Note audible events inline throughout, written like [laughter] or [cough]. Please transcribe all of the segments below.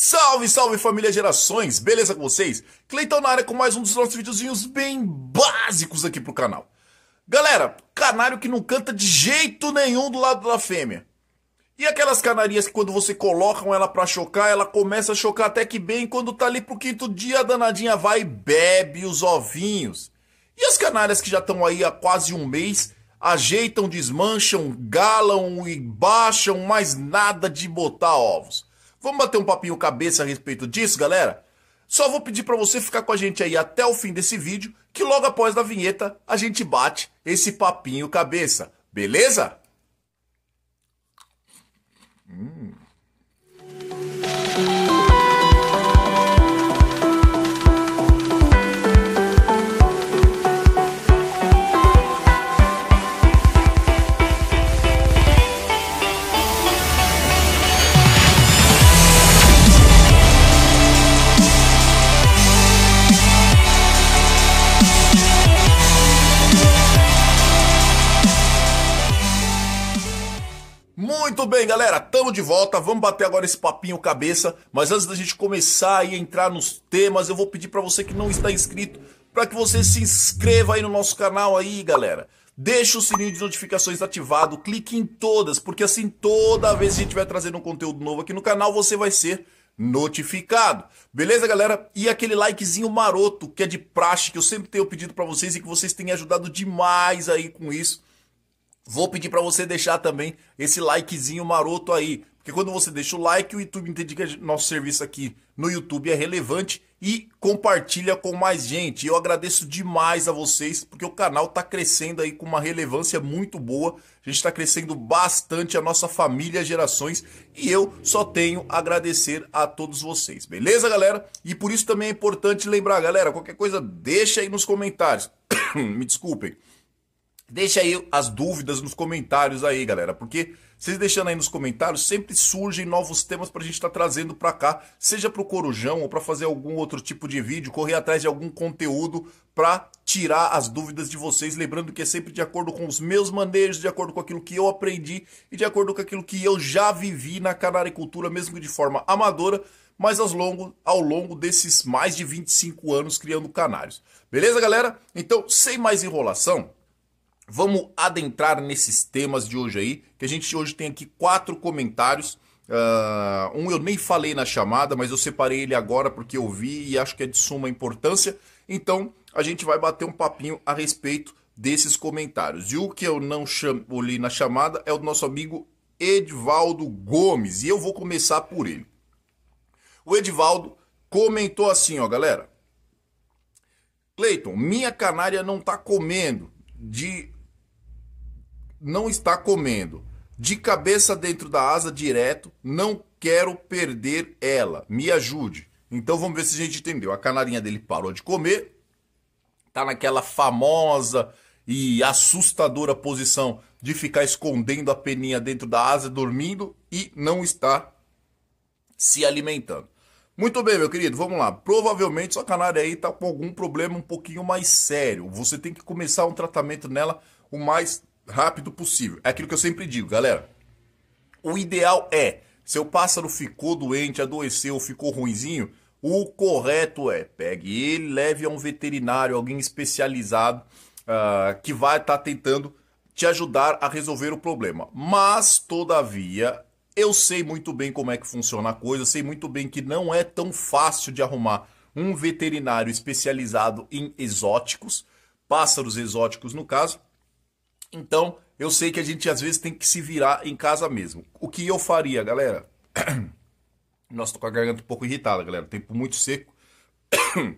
Salve, salve família Gerações, beleza com vocês? Cleitão na área com mais um dos nossos videozinhos bem básicos aqui pro canal. Galera, canário que não canta de jeito nenhum do lado da fêmea. E aquelas canarias que quando você colocam ela pra chocar, ela começa a chocar até que bem, quando tá ali pro quinto dia a danadinha vai e bebe os ovinhos. E as canárias que já estão aí há quase um mês, ajeitam, desmancham, galam e baixam, mas nada de botar ovos. Vamos bater um papinho cabeça a respeito disso, galera? Só vou pedir para você ficar com a gente aí até o fim desse vídeo, que logo após da vinheta a gente bate esse papinho cabeça, beleza? Hum. Muito bem, galera, tamo de volta. Vamos bater agora esse papinho cabeça. Mas antes da gente começar e entrar nos temas, eu vou pedir para você que não está inscrito para que você se inscreva aí no nosso canal aí, galera. Deixa o sininho de notificações ativado, clique em todas, porque assim toda vez que a gente vai trazendo um conteúdo novo aqui no canal, você vai ser notificado. Beleza, galera? E aquele likezinho maroto, que é de praxe, que eu sempre tenho pedido para vocês e que vocês têm ajudado demais aí com isso. Vou pedir para você deixar também esse likezinho maroto aí, porque quando você deixa o like, o YouTube entende que nosso serviço aqui no YouTube é relevante e compartilha com mais gente. Eu agradeço demais a vocês, porque o canal está crescendo aí com uma relevância muito boa. A gente está crescendo bastante a nossa família, gerações, e eu só tenho a agradecer a todos vocês. Beleza, galera? E por isso também é importante lembrar, galera, qualquer coisa deixa aí nos comentários. [coughs] Me desculpem. Deixa aí as dúvidas nos comentários aí, galera, porque vocês deixando aí nos comentários, sempre surgem novos temas para a gente estar tá trazendo para cá, seja para o Corujão ou para fazer algum outro tipo de vídeo, correr atrás de algum conteúdo para tirar as dúvidas de vocês, lembrando que é sempre de acordo com os meus manejos, de acordo com aquilo que eu aprendi e de acordo com aquilo que eu já vivi na canaricultura, mesmo de forma amadora, mas ao longo, ao longo desses mais de 25 anos criando canários. Beleza, galera? Então, sem mais enrolação, vamos adentrar nesses temas de hoje aí, que a gente hoje tem aqui quatro comentários. Uh, um eu nem falei na chamada, mas eu separei ele agora porque eu vi e acho que é de suma importância. Então a gente vai bater um papinho a respeito desses comentários. E o que eu não chamo, li na chamada é o do nosso amigo Edvaldo Gomes. E eu vou começar por ele. O Edvaldo comentou assim, ó, galera. Cleiton, minha canária não tá comendo. De não está comendo. De cabeça dentro da asa direto, não quero perder ela. Me ajude. Então vamos ver se a gente entendeu. A canarinha dele parou de comer, tá naquela famosa e assustadora posição de ficar escondendo a peninha dentro da asa, dormindo e não está se alimentando. Muito bem, meu querido, vamos lá. Provavelmente sua canária aí está com algum problema um pouquinho mais sério. Você tem que começar um tratamento nela o mais rápido possível. É aquilo que eu sempre digo, galera. O ideal é, seu pássaro ficou doente, adoeceu, ficou ruinzinho, o correto é, pegue ele, leve a um veterinário, alguém especializado, uh, que vai estar tá tentando te ajudar a resolver o problema. Mas, todavia, eu sei muito bem como é que funciona a coisa, sei muito bem que não é tão fácil de arrumar um veterinário especializado em exóticos, pássaros exóticos no caso, então, eu sei que a gente às vezes tem que se virar em casa mesmo. O que eu faria, galera? [coughs] Nossa, tô com a garganta um pouco irritada, galera. Tempo muito seco. [coughs]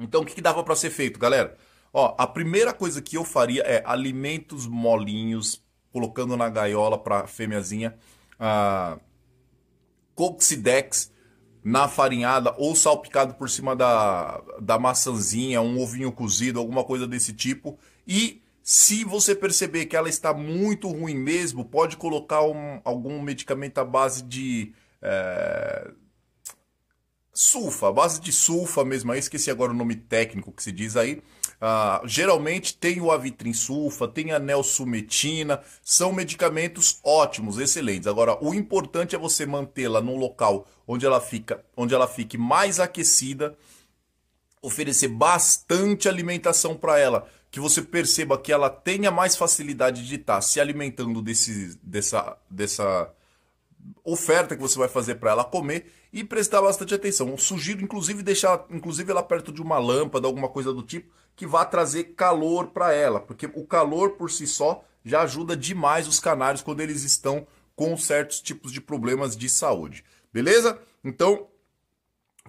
Então, o que, que dava para ser feito, galera? Ó, a primeira coisa que eu faria é alimentos molinhos, colocando na gaiola para fêmeazinha, ah, coxidex na farinhada ou salpicado por cima da, da maçãzinha, um ovinho cozido, alguma coisa desse tipo. E se você perceber que ela está muito ruim mesmo, pode colocar um, algum medicamento à base de é, sulfa, base de sulfa mesmo. esqueci agora o nome técnico que se diz aí. Ah, geralmente tem o avitrin sulfa, tem a nelsumetina, são medicamentos ótimos, excelentes. Agora, o importante é você mantê-la num local onde ela fica, onde ela fique mais aquecida, oferecer bastante alimentação para ela que você perceba que ela tenha mais facilidade de estar tá se alimentando desse, dessa, dessa oferta que você vai fazer para ela comer e prestar bastante atenção. Eu sugiro, inclusive, deixar inclusive ela perto de uma lâmpada, alguma coisa do tipo, que vá trazer calor para ela, porque o calor por si só já ajuda demais os canários quando eles estão com certos tipos de problemas de saúde. Beleza? Então,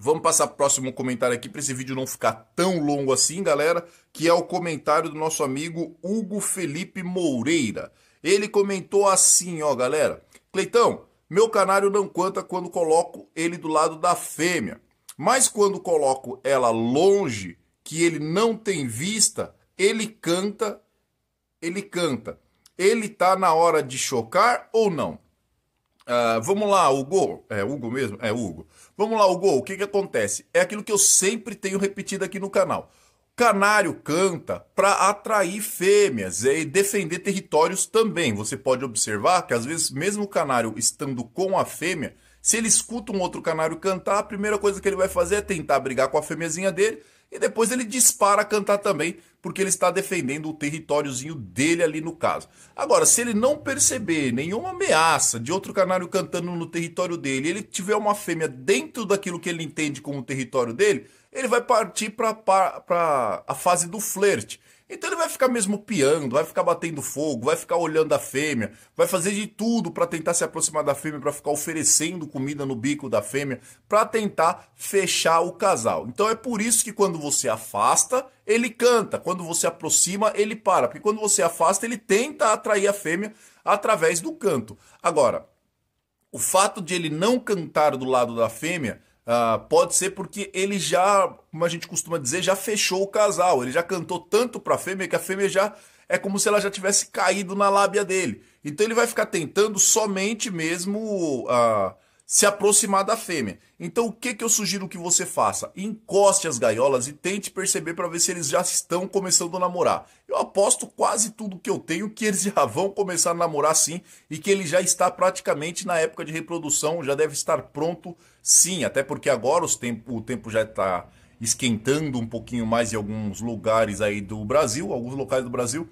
Vamos passar para o próximo comentário aqui para esse vídeo não ficar tão longo assim, galera, que é o comentário do nosso amigo Hugo Felipe Moreira. Ele comentou assim, ó, galera: "Cleitão, meu canário não canta quando coloco ele do lado da fêmea, mas quando coloco ela longe, que ele não tem vista, ele canta, ele canta. Ele tá na hora de chocar ou não?" Uh, vamos lá, Hugo. É Hugo mesmo? É Hugo. Vamos lá, Hugo. O que, que acontece? É aquilo que eu sempre tenho repetido aqui no canal. Canário canta para atrair fêmeas e defender territórios também. Você pode observar que às vezes, mesmo o canário estando com a fêmea, se ele escuta um outro canário cantar, a primeira coisa que ele vai fazer é tentar brigar com a fêmeazinha dele e depois ele dispara a cantar também, porque ele está defendendo o territóriozinho dele ali no caso. Agora, se ele não perceber nenhuma ameaça de outro canário cantando no território dele, ele tiver uma fêmea dentro daquilo que ele entende como território dele, ele vai partir para a fase do flerte então ele vai ficar mesmo piando, vai ficar batendo fogo, vai ficar olhando a fêmea, vai fazer de tudo para tentar se aproximar da fêmea, para ficar oferecendo comida no bico da fêmea, para tentar fechar o casal. Então é por isso que quando você afasta, ele canta, quando você aproxima, ele para, porque quando você afasta, ele tenta atrair a fêmea através do canto. Agora, o fato de ele não cantar do lado da fêmea Uh, pode ser porque ele já, como a gente costuma dizer, já fechou o casal. Ele já cantou tanto pra fêmea que a fêmea já é como se ela já tivesse caído na lábia dele. Então ele vai ficar tentando somente mesmo uh, se aproximar da fêmea. Então o que, que eu sugiro que você faça? Encoste as gaiolas e tente perceber para ver se eles já estão começando a namorar. Eu aposto quase tudo que eu tenho que eles [laughs] já vão começar a namorar sim e que ele já está praticamente na época de reprodução, já deve estar pronto sim, até porque agora tempo, o tempo já está esquentando um pouquinho mais em alguns lugares aí do Brasil, alguns locais do Brasil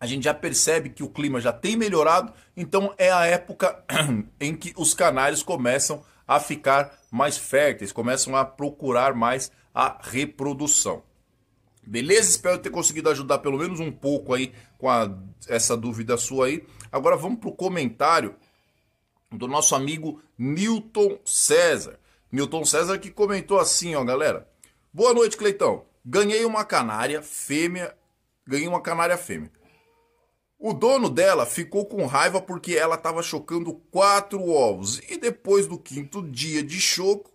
a gente já percebe que o clima já tem melhorado, então é a época [clears throat] em que os canários começam a ficar mais férteis, começam a procurar mais a reprodução. Beleza? Espero ter conseguido ajudar pelo menos um pouco aí com a, essa dúvida sua aí. Agora vamos para o comentário do nosso amigo Newton César. Newton César que comentou assim, ó, galera. Boa noite, Cleitão. Ganhei uma canária fêmea. Ganhei uma canária fêmea. O dono dela ficou com raiva porque ela estava chocando quatro ovos e depois do quinto dia de choco,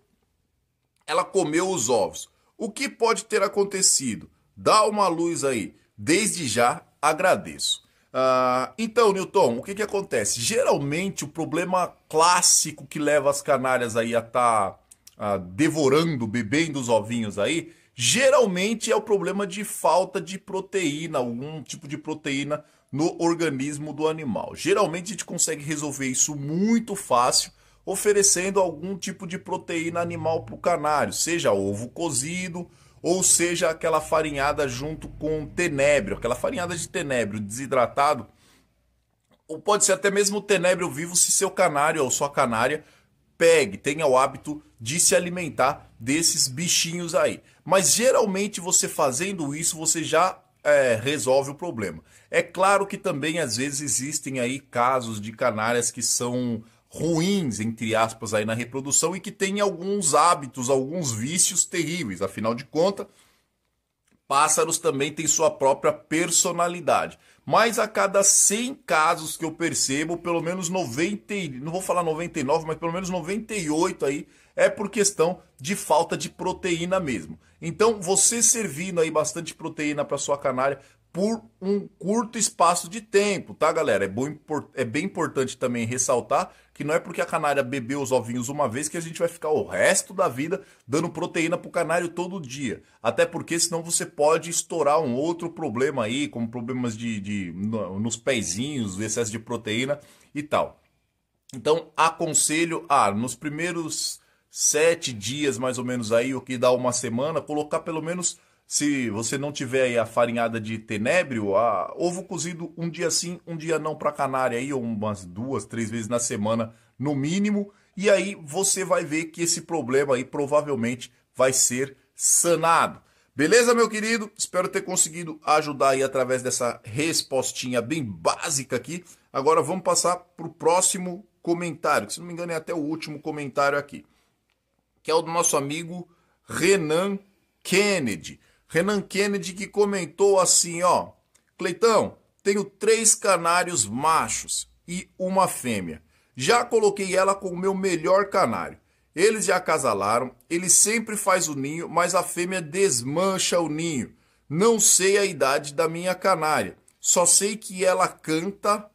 ela comeu os ovos. O que pode ter acontecido? Dá uma luz aí. Desde já agradeço. Uh, então, Newton, o que, que acontece? Geralmente o problema clássico que leva as canárias aí a estar tá, uh, devorando, bebendo os ovinhos aí, geralmente é o problema de falta de proteína, algum tipo de proteína no organismo do animal. Geralmente a gente consegue resolver isso muito fácil, oferecendo algum tipo de proteína animal para o canário, seja ovo cozido ou seja aquela farinhada junto com tenebro, aquela farinhada de tenebro desidratado, ou pode ser até mesmo tenebro vivo se seu canário ou sua canária pegue, tenha o hábito de se alimentar desses bichinhos aí. Mas geralmente você fazendo isso, você já é, resolve o problema. É claro que também às vezes existem aí casos de canárias que são ruins, entre aspas, aí na reprodução e que têm alguns hábitos, alguns vícios terríveis. Afinal de contas, pássaros também têm sua própria personalidade. Mas a cada 100 casos que eu percebo, pelo menos 90, não vou falar 99, mas pelo menos 98 aí é por questão de falta de proteína mesmo. Então, você servindo aí bastante proteína para sua canária por um curto espaço de tempo, tá, galera? É, bom, é bem importante também ressaltar que não é porque a canária bebeu os ovinhos uma vez que a gente vai ficar o resto da vida dando proteína para o canário todo dia. Até porque senão você pode estourar um outro problema aí, como problemas de, de nos pezinhos, excesso de proteína e tal. Então, aconselho a, ah, nos primeiros sete dias mais ou menos aí, o que dá uma semana, colocar pelo menos, se você não tiver aí a farinhada de tenébrio, a ovo cozido um dia sim, um dia não para canária aí, umas duas, três vezes na semana no mínimo, e aí você vai ver que esse problema aí provavelmente vai ser sanado. Beleza, meu querido? Espero ter conseguido ajudar aí através dessa respostinha bem básica aqui. Agora vamos passar para o próximo comentário, que se não me engano é até o último comentário aqui que é o do nosso amigo Renan Kennedy. Renan Kennedy que comentou assim, ó: "Cleitão, tenho três canários machos e uma fêmea. Já coloquei ela com o meu melhor canário. Eles já casalaram, ele sempre faz o ninho, mas a fêmea desmancha o ninho. Não sei a idade da minha canária. Só sei que ela canta.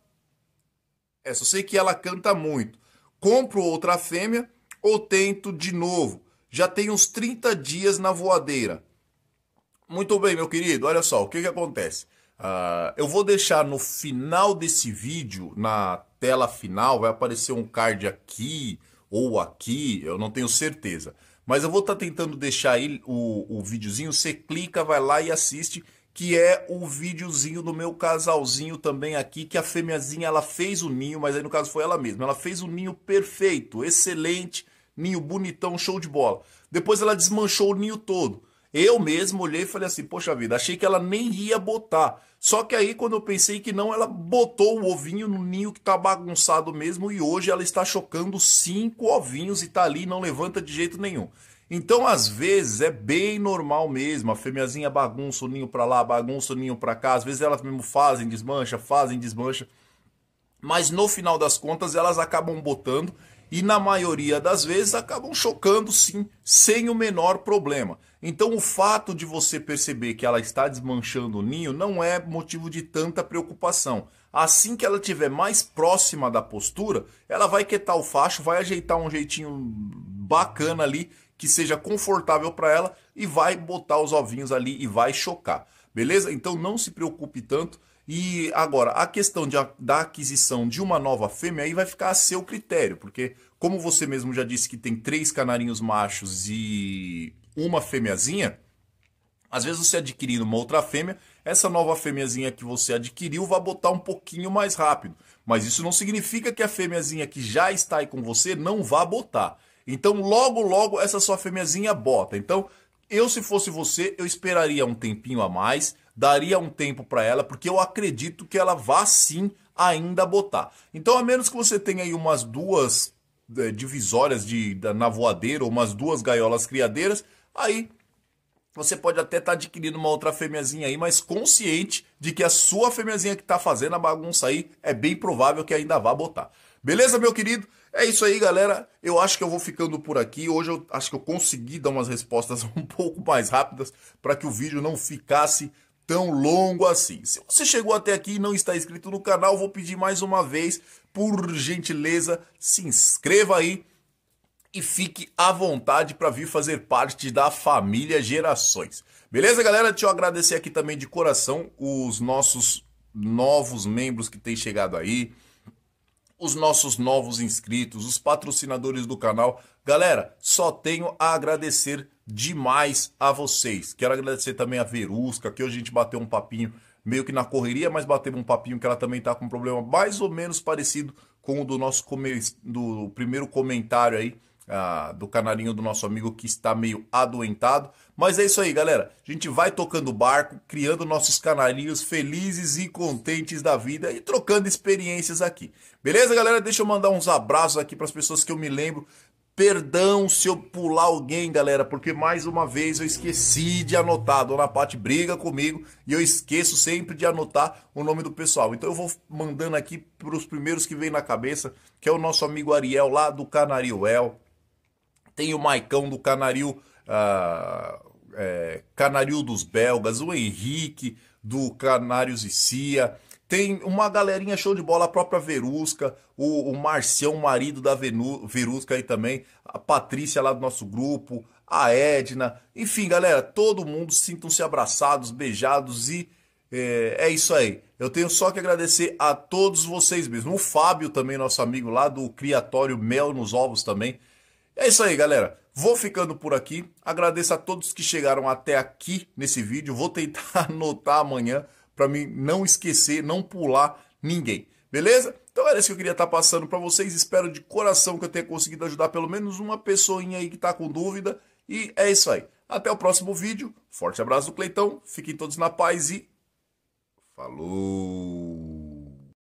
É, só sei que ela canta muito. Compro outra fêmea ou tento de novo. Já tem uns 30 dias na voadeira. Muito bem, meu querido, olha só, o que, que acontece? Uh, eu vou deixar no final desse vídeo, na tela final, vai aparecer um card aqui ou aqui, eu não tenho certeza. Mas eu vou estar tá tentando deixar aí o, o videozinho, você clica, vai lá e assiste que é o videozinho do meu casalzinho também aqui, que a fêmeazinha ela fez o ninho, mas aí no caso foi ela mesma. Ela fez o ninho perfeito, excelente, ninho bonitão, show de bola. Depois ela desmanchou o ninho todo. Eu mesmo olhei e falei assim: "Poxa vida, achei que ela nem ia botar". Só que aí quando eu pensei que não, ela botou o ovinho no ninho que tá bagunçado mesmo e hoje ela está chocando cinco ovinhos e tá ali não levanta de jeito nenhum. Então, às vezes, é bem normal mesmo. A fêmeazinha bagunça o ninho para lá, bagunça o ninho para cá. Às vezes elas mesmo fazem desmancha, fazem desmancha. Mas no final das contas, elas acabam botando e na maioria das vezes acabam chocando sim, sem o menor problema. Então o fato de você perceber que ela está desmanchando o ninho não é motivo de tanta preocupação. Assim que ela estiver mais próxima da postura, ela vai quietar o facho, vai ajeitar um jeitinho bacana ali que seja confortável para ela e vai botar os ovinhos ali e vai chocar. Beleza? Então não se preocupe tanto. E agora, a questão de, da aquisição de uma nova fêmea aí vai ficar a seu critério, porque como você mesmo já disse que tem três canarinhos machos e uma fêmeazinha, às vezes você adquirindo uma outra fêmea, essa nova fêmeazinha que você adquiriu vai botar um pouquinho mais rápido. Mas isso não significa que a fêmeazinha que já está aí com você não vá botar. Então, logo, logo, essa sua fêmeazinha bota. Então, eu, se fosse você, eu esperaria um tempinho a mais, daria um tempo para ela, porque eu acredito que ela vá sim ainda botar. Então, a menos que você tenha aí umas duas é, divisórias de, da, na voadeira, ou umas duas gaiolas criadeiras, aí você pode até estar tá adquirindo uma outra fêmeazinha aí, mas consciente de que a sua fêmeazinha que está fazendo a bagunça aí é bem provável que ainda vá botar. Beleza, meu querido? É isso aí, galera. Eu acho que eu vou ficando por aqui. Hoje eu acho que eu consegui dar umas respostas [laughs] um pouco mais rápidas para que o vídeo não ficasse tão longo assim. Se você chegou até aqui e não está inscrito no canal, vou pedir mais uma vez, por gentileza, se inscreva aí e fique à vontade para vir fazer parte da família Gerações. Beleza, galera? Deixa eu agradecer aqui também de coração os nossos novos membros que têm chegado aí os nossos novos inscritos, os patrocinadores do canal. Galera, só tenho a agradecer demais a vocês. Quero agradecer também a Verusca, que hoje a gente bateu um papinho meio que na correria, mas batemos um papinho que ela também está com um problema mais ou menos parecido com o do nosso come... do primeiro comentário aí ah, do canarinho do nosso amigo que está meio adoentado. Mas é isso aí, galera. A gente vai tocando o barco, criando nossos canarinhos felizes e contentes da vida e trocando experiências aqui. Beleza, galera? Deixa eu mandar uns abraços aqui para as pessoas que eu me lembro. Perdão se eu pular alguém, galera, porque mais uma vez eu esqueci de anotar. A Dona Paty briga comigo e eu esqueço sempre de anotar o nome do pessoal. Então eu vou mandando aqui para os primeiros que vem na cabeça, que é o nosso amigo Ariel lá do Canariuel. Tem o Maicão do Canaril, ah, é, Canaril dos Belgas, o Henrique do Canários e Cia. Tem uma galerinha show de bola, a própria Verusca, o, o Marcião, marido da Venu, Verusca aí também, a Patrícia lá do nosso grupo, a Edna. Enfim, galera, todo mundo sintam-se abraçados, beijados e é, é, isso aí. Eu tenho só que agradecer a todos vocês mesmo. O Fábio também, nosso amigo lá do Criatório Mel nos Ovos também, é isso aí, galera. Vou ficando por aqui. Agradeço a todos que chegaram até aqui nesse vídeo. Vou tentar [laughs] anotar amanhã para mim não esquecer, não pular ninguém. Beleza? Então era isso que eu queria estar tá passando para vocês. Espero de coração que eu tenha conseguido ajudar pelo menos uma pessoinha aí que está com dúvida. E é isso aí. Até o próximo vídeo. Forte abraço do Cleitão. Fiquem todos na paz e falou!